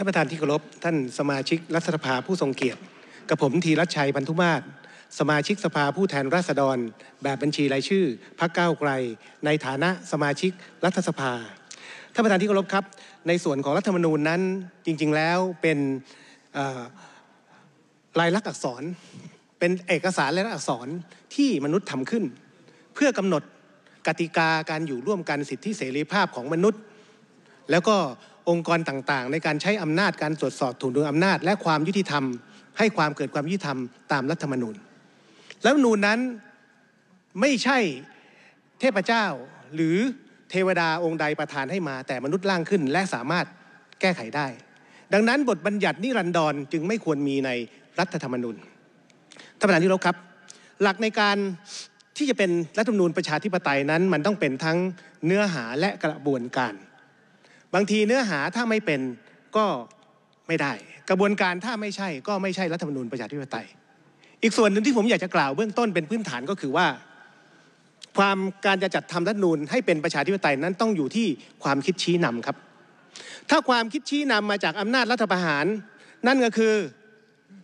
ท่านประธานที่เคารพ ท่านสมาชิกรัฐสภาผู้ทรงเกียรติกับผมธีรชัยพันธุมาศสมาชิกสภาผู้แทนราษฎร แบบบัญชีรายชื่อ พรรคก้าวไกล ในฐานะสมาชิกรัฐสภา ท่านประธานที่เคารพครับ ในส่วนของรัฐธรรมนูญนั้น จริงๆ แล้วเป็นลายลักษณ์อักษร เป็นเอกสารลายลักษณ์อักษรที่มนุษย์ทำขึ้น เพื่อกำหนดกติกาการอยู่ร่วมกันสิทธิเสรีภาพของมนุษย์ แล้วก็องค์กรต่างๆ ในการใช้อำนาจการตรวจสอบถูกดุงอำนาจ และความยุติธรรม ให้ความเกิดความยุติธรรม ตามรัฐธรรมนูญแล้วนูนนั้นไม่ใช่เทพเจ้าหรือเทวดาองค์ใดประทานให้มา แต่มนุษย์ล่างขึ้น และสามารถแก้ไขได้ ดังนั้นบทบัญญัตินิรันดร จึงไม่ควรมีในรัฐธรรมนูญท่านประธานที่รบครับหลักในการที่จะเป็นรัฐธรรมนูญประชาธิปไตยนั้น มันต้องเป็นทั้งเนื้อหาและกระบวนการบางทีเนื้อหาถ้าไม่เป็นก็ไม่ได้ กระบวนการถ้าไม่ใช่ก็ไม่ใช่รัฐธรรมนูญประชาธิปไตย อีกส่วนหนึ่งที่ผมอยากจะกล่าวเบื้องต้นเป็นพื้นฐานก็คือว่า ความการจะจัดทำรัฐธรรมนูญให้เป็นประชาธิปไตยนั้นต้องอยู่ที่ความคิดชี้นำครับ ถ้าความคิดชี้นำมาจากอำนาจรัฐประหาร นั่นก็คือ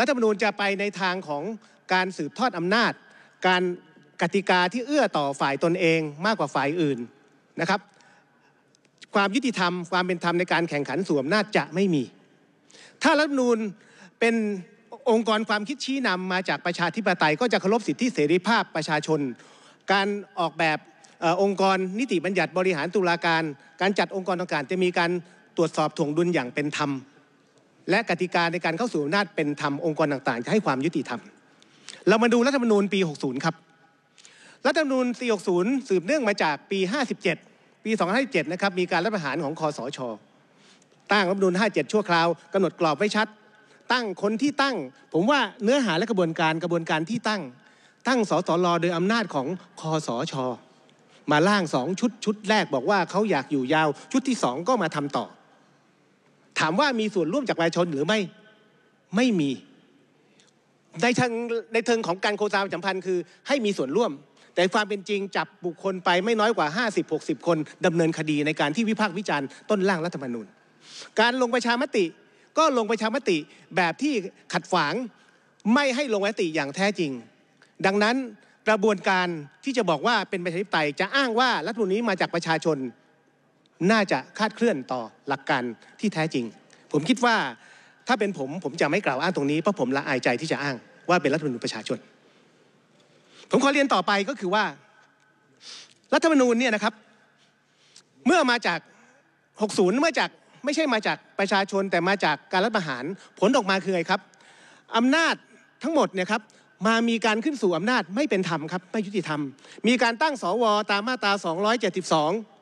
รัฐธรรมนูญจะไปในทางของการสืบทอดอำนาจ การกติกาที่เอื้อต่อฝ่ายตนเองมากกว่าฝ่ายอื่นนะครับความยุติธรรม ความเป็นธรรมในการแข่งขันสวมน่าจะไม่มี ถ้ารัฐนูลเป็นองค์กรความคิดชี้นำมาจากประชาธิปไตย ก็จะเคารพสิทธิเสรีภาพประชาชน การออกแบบองค์กรนิติบัญญัติบริหารตุลาการ การจัดองค์กรต่างๆจะมีการตรวจสอบถ่วงดุลอย่างเป็นธรรมและกติกาในการเข้าสู่อำนาจเป็นธรรมองค์กรต่างๆจะให้ความยุติธรรม เรามาดูรัฐธรรมนูญปี 60 ครับรัฐธรรมนูญปี60สืบเนื่องมาจากปี 57ปี2557 นะครับ มีการรัฐประหารของคอสช ตั้งรัฐมนุน57 ชั่วคราวกำหนดกรอบไว้ชัด ตั้งคนที่ตั้ง ผมว่าเนื้อหาและกระบวนการกระบวนการที่ตั้ง ตั้งสสลโดยอำนาจของคอสช มาล่างสองชุดชุด แรกบอกว่าเขาอยากอยู่ยาว ชุดที่สองก็มาทำต่อ ถามว่ามีส่วนร่วมจากประชาชนหรือไม่ ไม่มี ในทางในเทิงของการโฆษณาสัมพันธ์คือให้มีส่วนร่วมแต่ความเป็นจริงจับบุคคลไปไม่น้อยกว่า 50-60 คนดำเนินคดี ในการที่วิพากษ์วิจารณ์ต้นร่างรัฐธรรมนูญ การลงประชามติก็ลงประชามติแบบที่ขัดฝัาง ไม่ให้ลงมติอย่างแท้จริง ดังนั้นกระบวนการที่จะบอกว่าเป็นประชาธิปไตยจะอ้างว่ารัฐธรรมนูญนี้มาจากประชาชน น่าจะคาดเคลื่อนต่อหลักการที่แท้จริง ผมคิดว่าถ้าเป็นผม ผมจะไม่กล่าวอ้างตรงนี้ เพราะผมละอายใจที่จะอ้าง ว่าเป็นรัฐธรรมนูญประชาชนผมขอเรียนต่อไปก็คือว่า รัฐธรรมนูญเนี่ยนะครับ เมื่อมาจาก 60 เมื่อจากไม่ใช่มาจากประชาชน แต่มาจากการรัฐประหารผลออกมาคืออะไรครับ อำนาจทั้งหมดเนี่ยครับมามีการขึ้นสู่อำนาจไม่เป็นธรรมครับไม่ยุติธรรม มีการตั้งสวตามมาตรา 272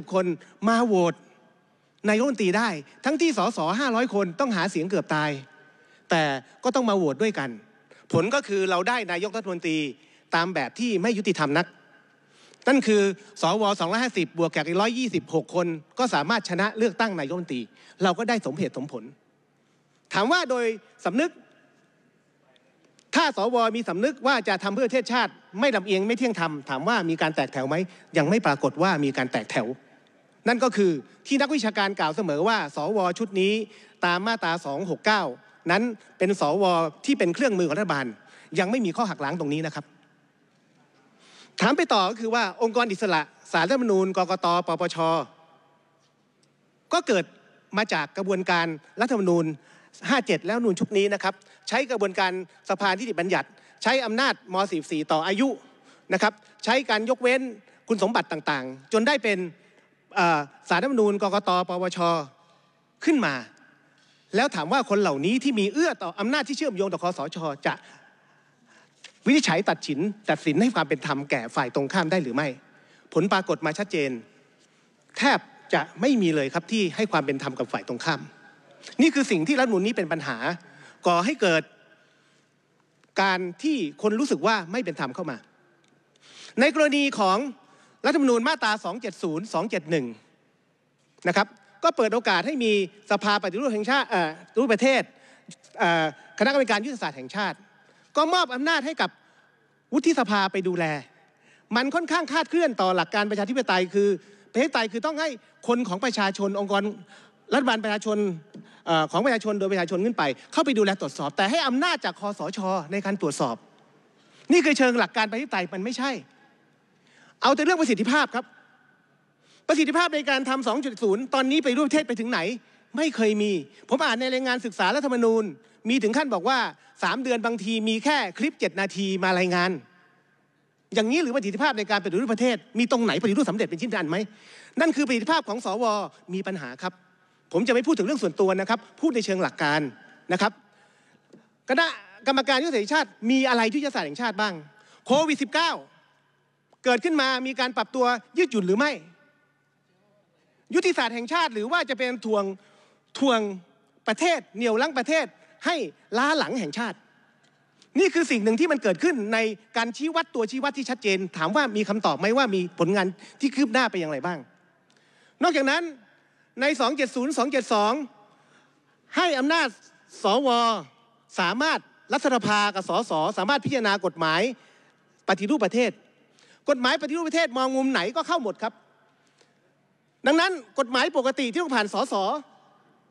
250 คนมาโหวตนายกรัฐมนตรีได้ ทั้งที่สส500 คนต้องหาเสียงเกือบตาย แต่ก็ต้องมาโหวตด้วยกันผลก็คือเราได้นายกรัฐมนตรีตามแบบที่ไม่ยุติธรรมนัก นั่นคือสว250บวกแขกอีก126คน ก็สามารถชนะเลือกตั้งนายกรัฐมนตรี เราก็ได้สมเหตุสมผล ถามว่าโดยสำนึก ถ้าสว มีสำนึกว่าจะทำเพื่อประเทศชาติไม่ลำเอียงไม่เที่ยงธรรม ถามว่ามีการแตกแถวไหม ยังไม่ปรากฏว่ามีการแตกแถว นั่นก็คือที่นักวิชาการกล่าวเสมอว่า สวชุดนี้ตามมาตรา269นั้นเป็นสวที่เป็นเครื่องมือของรัฐบาล ยังไม่มีข้อหักล้างตรงนี้นะครับ ถามไปต่อก็คือว่าองค์กรอิสระสารรัฐมนูญกกตปปชก็เกิดมาจากกระบวนการรัฐธรรมนูญ57 แล้วนูนชุดนี้นะครับ ใช้กระบวนการสภาที่ติบัญญัติ ใช้อำนาจ ม .44 ต่ออายุนะครับ ใช้การยกเว้นคุณสมบัติต่างๆ จนได้เป็นสารรัฐมนูญกกตปปชขึ้นมาแล้วถามว่าคนเหล่านี้ที่มีเอื้อต่ออำนาจที่เชื่อมโยงต่อคอสช จะวินิจฉัย ตัดสินตัดสินให้ความเป็นธรรมแก่ฝ่ายตรงข้ามได้หรือไม่ ผลปรากฏมาชัดเจน แทบ จะไม่มีเลยครับที่ให้ความเป็นธรรมกับฝ่ายตรงข้าม นี่คือสิ่งที่รัฐมนุนนี้เป็นปัญหาก่อให้เกิดการที่คนรู้สึกว่าไม่เป็นธรรมเข้ามาในกรณีของรัฐธรรมนูญมาตรา 270 271 นะครับก็เปิดโอกาสให้มีสภาปฏิรูปแห่งชาติรูปประเทศคณะกรรมการยุทธศาสตร์แห่งชาติ ก็มอบอำนาจให้กับวุฒิสภาไปดูแล มันค่อนข้างคาดเคลื่อนต่อหลักการประชาธิปไตย คือ ประชาธิปไตยคือต้องให้คนของประชาชนองค์กรรัฐบาลประชาชนของประชาชนโดยประชาชนขึ้นไป เข้าไปดูแลตรวจสอบ แต่ให้อำนาจจากคอสชในการตรวจสอบ นี่คือเชิงหลักการประชาธิปไตยมันไม่ใช่ เอาแต่เรื่องประสิทธิภาพครับประสิทธิภาพในการทำ 2.0 ตอนนี้ไปรูปเทศไปถึงไหน ไม่เคยมี ผมอ่านในรายงานศึกษารัฐธรรมนูญ มีถึงขั้นบอกว่า 3 เดือนบางทีมีแค่คลิป 7 นาทีมารายงาน อย่างนี้หรือประสิทธิภาพในการปฏิรูปประเทศ มีตรงไหนปฏิรูปสำเร็จเป็นชิ้นอันไหมนั่นคือประสิทธิภาพของสว มีปัญหาครับ ผมจะไม่พูดถึงเรื่องส่วนตัวนะครับพูดในเชิงหลักการนะครับคณะกรรมการยุทธศาสตร์ชาติมีอะไรที่ยุทธศาสตร์แห่งชาติบ้างโควิด -19 เกิดขึ้นมามีการปรับตัวยืดหยุ่นหรือไม่ยุทธศาสตร์แห่งชาติ หรือว่าจะเป็นทวงทวงประเทศเหนี่ยวลังประเทศให้ล้าหลังแห่งชาติ นี่คือสิ่งหนึ่งที่มันเกิดขึ้นในการชี้วัดตัวชี้วัดที่ชัดเจน ถามว่ามีคำตอบไหมว่ามีผลงานที่คืบหน้าไปอย่างไรบ้าง นอกจากนั้นใน 270 272 ให้อำนาจสวสามารถรัฐสภากับสส สามารถพิจารณากฎหมายปฏิรูปประเทศ กฎหมายปฏิรูปประเทศมองมุมไหนก็เข้าหมดครับดังนั้นกฎหมายปกติที่ต้องผ่านสส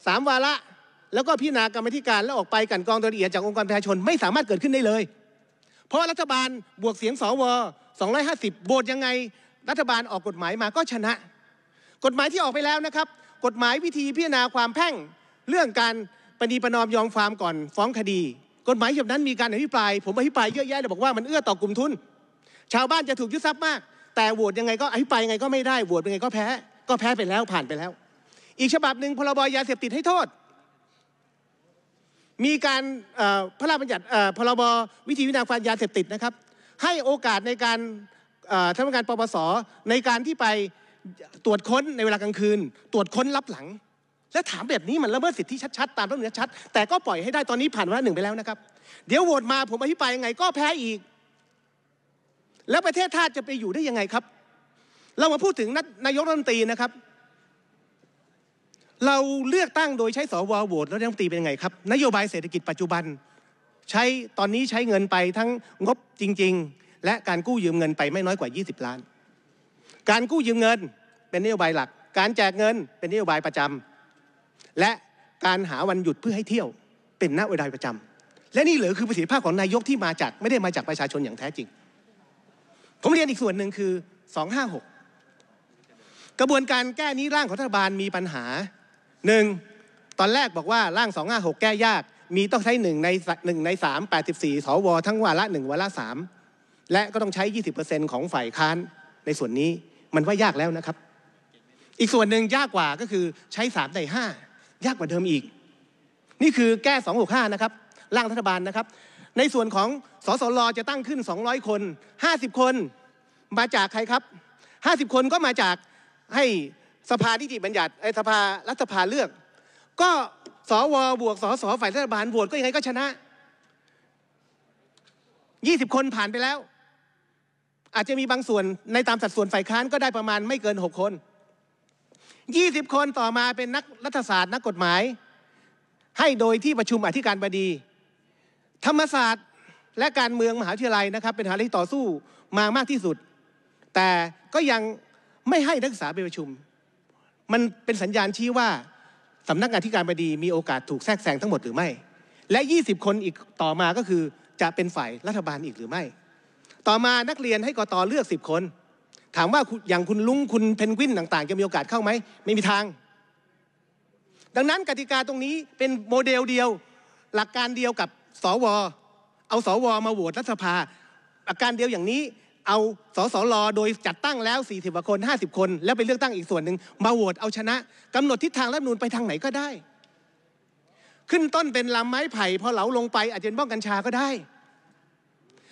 สามวาระแล้วก็พิจารณากรรมธิการแล้วออกไปกันกองโดยละเอียดจากองค์กรประชาชนไม่สามารถเกิดขึ้นได้เลย เพราะรัฐบาลบวกเสียงสว250โบตยังไงรัฐบาลออกกฎหมายมาก็ชนะ กฎหมายที่ออกไปแล้วนะครับกฎหมายวิธีพิจารณาความแพ่ง เรื่องการปณีประนอมยอมความก่อนฟ้องคดี กฎหมายฉบับนั้นมีการอภิปรายผมอภิปรายเยอะแยะเลยบอกว่ามันเอื้อต่อกลุ่มทุน ชาวบ้านจะถูกยึดทรัพย์มาก แต่โหวตยังไงก็อภิปรายยังไงก็ไม่ได้โหวตยังไงก็แพ้ก็แพ้ไปแล้วผ่านไปแล้ว อีกฉบับหนึ่งพรบยาเสพติดให้โทษ มีการพระราชบัญญัติพรบวิธีวินาการยาเสพติดนะครับ ให้โอกาสในการทำกานปปส ในการที่ไปตรวจค้นในเวลากลางคืน ตรวจค้นรับหลัง และถามแบบนี้มันละเมิดสิทธิชัดๆตามรัฐธรรมนูญชัด แต่ก็ปล่อยให้ได้ตอนนี้ผ่านวาระหนึ่งไปแล้วนะครับ เดี๋ยวโหวตมาผมอภิปรายยังไง ก็แพ้อีก แล้วประเทศชาติจะไปอยู่ได้ยังไงครับเรามาพูดถึงนายกรัฐมนตรีนะครับ เราเลือกตั้งโดยใช้สวโหวตแล้วรัฐมนตรีเป็นยังไงครับนโยบายเศรษฐกิจปัจจุบัน ใช้ตอนนี้ใช้เงินไปทั้งงบจริง ๆ และการกู้ยืมเงินไปไม่น้อยกว่า 20 ล้าน การกู้ยืมเงินเป็นนโยบายหลัก การแจกเงิน เป็นนโยบายประจำ และการหาวันหยุดเพื่อให้เที่ยว เป็นหน้าอวยาประจำ และนี่เหลือคือประสิทธิภาพของนายกที่มาจาก ไม่ได้มาจากประชาชนอย่างแท้จริงผมเรียนอีกส่วนหนึ่งคือ256กระบวนการแก้นี้ร่างของรัฐบาลมีปัญหาหนึ่งตอนแรกบอกว่าร่าง256แก้ยากมีต้องใช้1ใน1ใน3 84สวทั้งวาระ1วาระ3และก็ต้องใช้20%ของฝ่ายค้านในส่วนนี้มันว่ายากแล้วนะครับ อีกส่วนหนึ่งยากกว่าก็คือใช้3ใน5ยากกว่าเดิมอีก นี่คือแก้265นะครับร่างรัฐบาลนะครับ ในส่วนของสสลจะตั้งขึ้น200คน50คนมาจากใครครับ50คนก็มาจากให้สภานิติบัญญัติไอ้สภารัฐสภาเลือก ก็สวบวกสสฝ่ายรัฐบาลโหวตก็ยังไงก็ชนะยี่สิบคนผ่านไปแล้ว อาจจะมีบางส่วนในตามสัดส่วนฝ่ายค้านก็ได้ประมาณไม่เกินหกคนยี่สิบคนต่อมาเป็นนักรัฐศาสตร์นักกฎหมาย ให้โดยที่ประชุมอธิการบดี ธรรมศาสตร์และการเมืองมหาวิทยาลัยนะครับ เป็นหาที่ต่อสู้มามากที่สุด แต่ก็ยังไม่ให้นักศึกษาไปประชุม มันเป็นสัญญาณชี้ว่าสำนักงานที่การบดีมีโอกาสถูกแทรกแซงทั้งหมดหรือไม่ และ 20 คนอีกต่อมาก็คือจะเป็นฝ่ายรัฐบาลอีกหรือไม่ ต่อมานักเรียนให้กตเลือก 10 คน ถามว่าอย่างคุณลุงคุณเพนกวิน ต่าง ๆ จะมีโอกาสเข้าไหม ไม่มีทาง ดังนั้นกติกาตรงนี้เป็นโมเดลเดียว หลักการเดียวกับสวเอาสวมาโหวตรัฐสภาหลักการเดียวอย่างนี้เอาสสลโดยจัดตั้งแล้ว 40กว่าคน50 คน แล้วไปเลือกตั้งอีกส่วนหนึ่ง มาโหวตเอาชนะ กำหนดทิศทางรัฐนูนไปทางไหนก็ได้ ขึ้นต้นเป็นลำไม้ไผ่พอเหลาลงไปอาจจะเป็นบ้องกัญชาก็ได้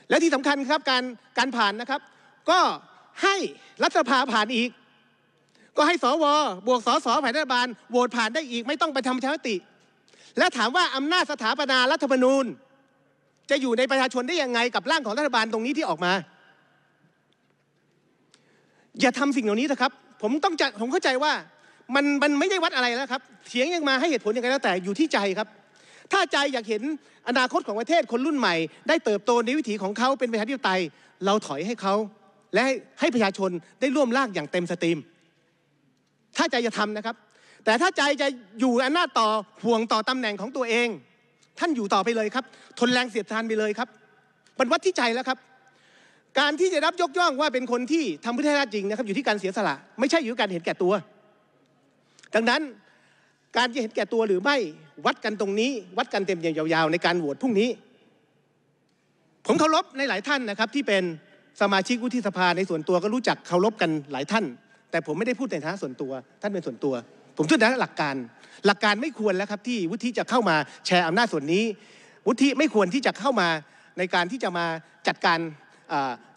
และที่สำคัญครับการการผ่านนะครับ ก็ให้รัฐสภาผ่านอีก ก็ให้สวบวกสสผ่านรัฐบาลโหวตผ่านได้อีกไม่ต้องไปทำประชามติ และถามว่าอำนาจสถาปนารัฐธรรมนูญ จะอยู่ในประชาชนได้ยังไง กับร่างของรัฐบาลตรงนี้ที่ออกมาอย่าทำสิ่งเหล่านี้เถอะครับ ผมต้องจะผมเข้าใจว่ามันมันไม่ได้วัดอะไรแล้วครับเสียงยังมาให้เหตุผลยังไงแล้วแต่อยู่ที่ใจครับ ถ้าใจอยากเห็นอนาคตของประเทศคนรุ่นใหม่ได้เติบโตในวิถีของเขาเป็นประชาธิปไตย เราถอยให้เขาและให้ประชาชนได้ร่วมลากอย่างเต็มสตรีม ถ้าใจจะทำนะครับ แต่ถ้าใจจะอยู่อำนาจต่อห่วงต่อตำแหน่งของตัวเอง ท่านอยู่ต่อไปเลยครับ ทนแรงเสียดทานไปเลยครับมันวัดที่ใจแล้วครับการที่จะรับยกย่องว่าเป็นคนที่ทำพุทธใราชจริงนะครับ อยู่ที่การเสียสละไม่ใช่อยู่การเห็นแก่ตัว ดังนั้นการจะเห็นแก่ตัวหรือไม่วัดกันตรงนี้วัดกันเต็มอย่างยาวๆ ในการโหวตพรุ่งนี้ ผมเคารพในหลายท่านนะครับ ที่เป็นสมาชิกวุฒิสภาในส่วนตัวก็รู้จักเคารพกันหลายท่าน แต่ผมไม่ได้พูดในฐานะส่วนตัวท่านเป็นส่วนตัว ผมพูดในฐานะหลักการ หลักการไม่ควรแล้วครับที่วุฒิจะเข้ามาแชร์อำนาจส่วนนี้วุฒิไม่ควรที่จะเข้ามาในการที่จะมาจัดการ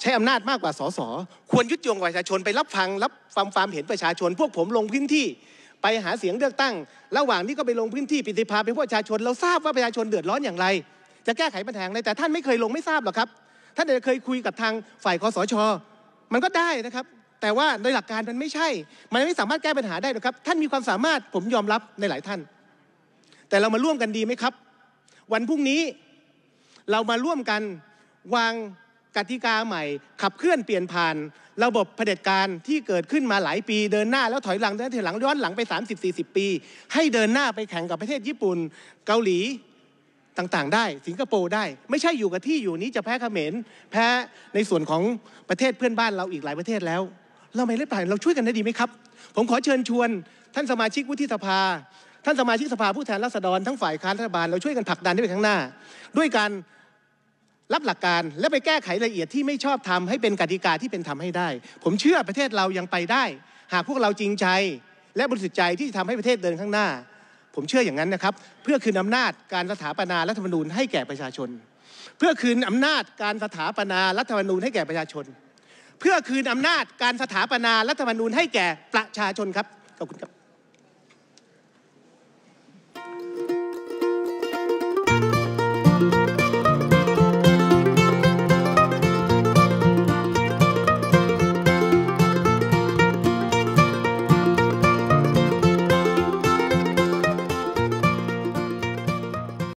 ใช้อำนาจมากกว่าสส ควรยึดโยงประชาชนไปรับฟังรับฟังความเห็นประชาชน พวกผมลงพื้นที่ ไปหาเสียงเลือกตั้ง ระหว่างนี้ก็ไปลงพื้นที่ปิิภาไปพวกประชาชนเราทราบว่าประชาชนเดือดร้อนอย่างไร จะแก้ไขปัญหาอะไรแต่ท่านไม่เคยลงไม่ทราบหรอกครับท่านเคยคุยกับทางฝ่ายคอสช มันก็ได้นะครับ แต่ว่าโดยหลักการมันไม่ใช่ มันไม่สามารถแก้ปัญหาได้หรอกครับ ท่านมีความสามารถผมยอมรับในหลายท่าน แต่เรามาร่วมกันดีไหมครับ วันพรุ่งนี้เรามาร่วมกันวางกติกาใหม่ขับเคลื่อนเปลี่ยนผ่าน ระบบะเผด็จการที่เกิดขึ้นมาหลายปีเดินหน้าแล้วถอยหลังเดินถอยหลังย้อนหลังไป 30-40 ปี ให้เดินหน้าไปแข่งกับประเทศญี่ปุ่นเกาหลีต่างๆได้ สิงคโปร์ได้ ไม่ใช่อยู่กับที่อยู่นี้จะแพ้เขมรแพ้ในส่วนของประเทศเพื่อนบ้านเราอีกหลายประเทศแล้ว เราไม่เล่นผ่านเราช่วยกันได้ดีไหมครับ ผมขอเชิญชวน ท่านสมาชิกวุฒิสภา ท่านสมาชิกสภาผู้แทนราษฎร ทั้งฝ่ายค้านรัฐบาลเราช่วยกันผลักดันให้ไปข้างหน้าด้วยการรับหลักการและไปแก้ไขละเอียดที่ไม่ชอบทำให้เป็นกติกาที่เป็นทำให้ได้ ผมเชื่อประเทศเรายังไปได้ หากพวกเราจริงใจและบริสุทธิ์ใจที่จะทำให้ประเทศเดินข้างหน้า ผมเชื่ออย่างนั้นนะครับเพื่อคืนอำนาจการสถาปนารัฐธรรมนูญให้แก่ประชาชน เพื่อคืนอำนาจการสถาปนารัฐธรรมนูญให้แก่ประชาชนเพื่อคืนอำนาจการสถาปนารัฐธรรมนูญให้แก่ประชาชนครับขอบคุณครับ